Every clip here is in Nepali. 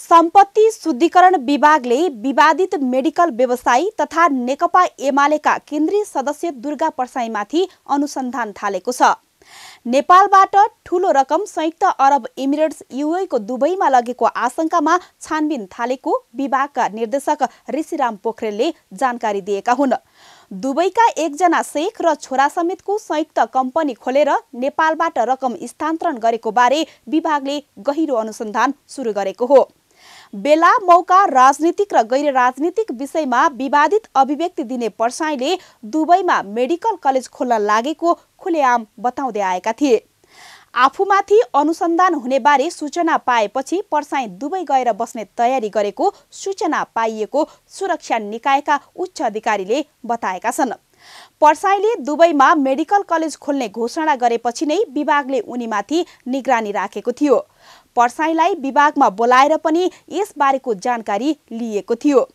सम्पत्ति शुद्धिकरण विभागले विवादित मेडिकल व्यवसायी तथा नेकपा एमालेका केन्द्रीय सदस्य दुर्गा परसाईमाथि अनुसन्धान थालेको छ नेपालबाट ठूलो रकम संयुक्त अरब इमिरेट्स युएको दुबईमा लगेको आशंकामा छानबिन थालेको विभागका निर्देशक ऋषिराम पोखरेलले जानकारी दिएका हुन् दुबईका एकजना शेख र छोरा समेतको संयुक्त कम्पनी खोलेर नेपालबाट रकम स्थानान्तरण गरेको बारे विभागले गहिरो अनुसन्धान सुरु गरेको हो बेला मौका राजनीतिक र गैर राजनीतिक विषयमा विवादित अभिव्यक्ति दिने पर्साईले दुबईमा मेडिकल कलेज खोल्न लागेको खुलेआम बताउँदै आएका थिए आफूमाथि अनुसन्धान हुनेबारे सूचना पाएपछि पर्साई दुबई गएर बस्ने तयारी गरेको सूचना पाइएको सुरक्षा निकायका उच्च अधिकारीले बताएका छन् पर्साईले दुबईमा मेडिकल कलेज खोल्ने घोषणा गरेपछि नै विभागले उनीमाथि निगरानी राखेको थियो पर्साईलाई विभागमा बोलाएर पनि यसबारेको जानकारी लिएको थियो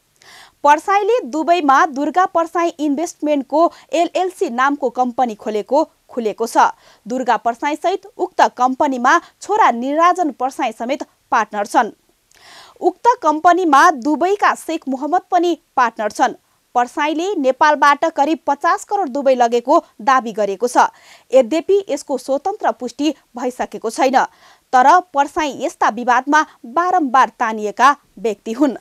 पर्साईले दुबईमा दुर्गा परसाई इन्भेस्टमेन्टको एलएलसी नामको कम्पनी खोलेको खुलेको छ दुर्गा परसाईसहित उक्त कम्पनीमा छोरा निराजन पर्साई समेत पार्टनर छन् उक्त कम्पनीमा दुबईका शेख मोहम्मद पनि पार्टनर छन् पर्साईले नेपालबाट करिब पचास करोड दुबई लगेको दावी गरेको छ यद्यपि यसको स्वतन्त्र पुष्टि भइसकेको छैन तर पर्साई यस्ता विवादमा बारम्बार तानिएका व्यक्ति हुन्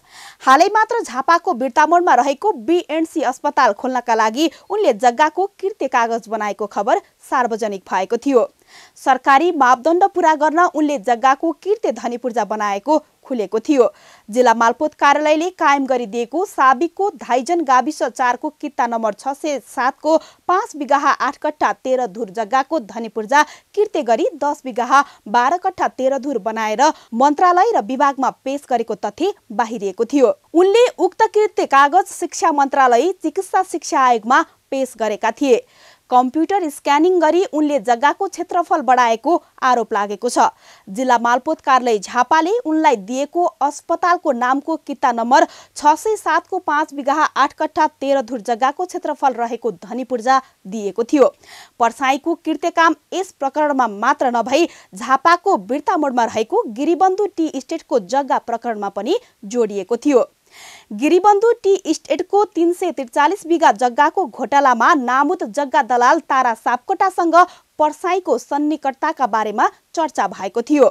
हालै मात्र झापाको बिर्तामोडमा रहेको बिएनसी अस्पताल खोल्नका लागि उनले जग्गाको कृत्य कागज बनाएको खबर सार्वजनिक भएको थियो सरकारी मापदण्ड पुरा गर्न उनले जग्गाको कृत्य पूर्जा बनाएको खुलेको थियो जिल्ला मालपोत कार्यालयले कायम गरिदिएको साबिकको धाइजन गाविस चारको किता नम्बर छ सय सातको पाँच बिगाहा आठ कट्ठा तेह्र धुर जग्गाको धनीपूर्जा किर्ते गरी दस बिगाहा बाह्र कट्ठा तेह्र धुर बनाएर मन्त्रालय र विभागमा पेश गरेको तथ्य बाहिरिएको थियो उनले उक्त कृत्य कागज शिक्षा मन्त्रालय चिकित्सा शिक्षा आयोगमा पेश गरेका थिए कम्प्युटर स्क्यानिङ गरी उनले जग्गाको क्षेत्रफल बढाएको आरोप लागेको छ जिल्ला मालपोत कार्यालय झापाले उनलाई दिएको अस्पतालको नामको किता नम्बर छ सय सातको पाँच बिघा आठ कट्ठा तेह्र धुर जग्गाको क्षेत्रफल रहेको धनी पूर्जा दिएको थियो पर्साईको कृत्यकाम यस प्रकरणमा मात्र नभई झापाको बिर्तामोडमा रहेको गिरिबन्धु टी इस्टेटको जग्गा प्रकरणमा पनि जोडिएको थियो गिरिबन्धु टी इस्टेटको तिन सय त्रिचालिस बिघा जग्गाको घोटालामा नामुद जग्गा दलाल तारा सापकोटासँग पर्साईको सन्निकटताका बारेमा चर्चा भएको थियो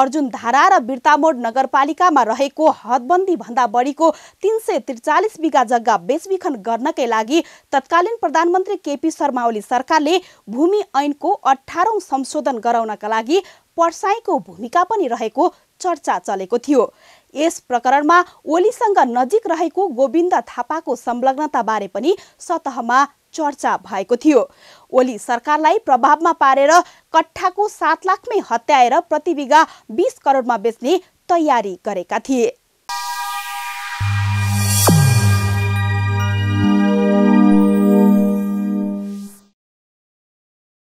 अर्जुन धारा र बिर्तामोड नगरपालिकामा रहेको हदबन्दी भन्दा बढीको तिन सय त्रिचालिस बिघा जग्गा बेचबिखन गर्नकै लागि तत्कालीन प्रधानमन्त्री केपी शर्मा ओली सरकारले भूमि ऐनको अठारौँ संशोधन गराउनका लागि पर्साईको भूमिका पनि रहेको चर्चा चलेको थियो यस प्रकरणमा ओलीसँग नजिक रहेको गोविन्द थापाको संलग्नताबारे पनि सतहमा चर्चा भएको थियो ओली सरकारलाई प्रभावमा पारेर कट्ठाको सात लाखमै हत्याएर प्रतिविघा बिस करोडमा बेच्ने तयारी गरेका थिए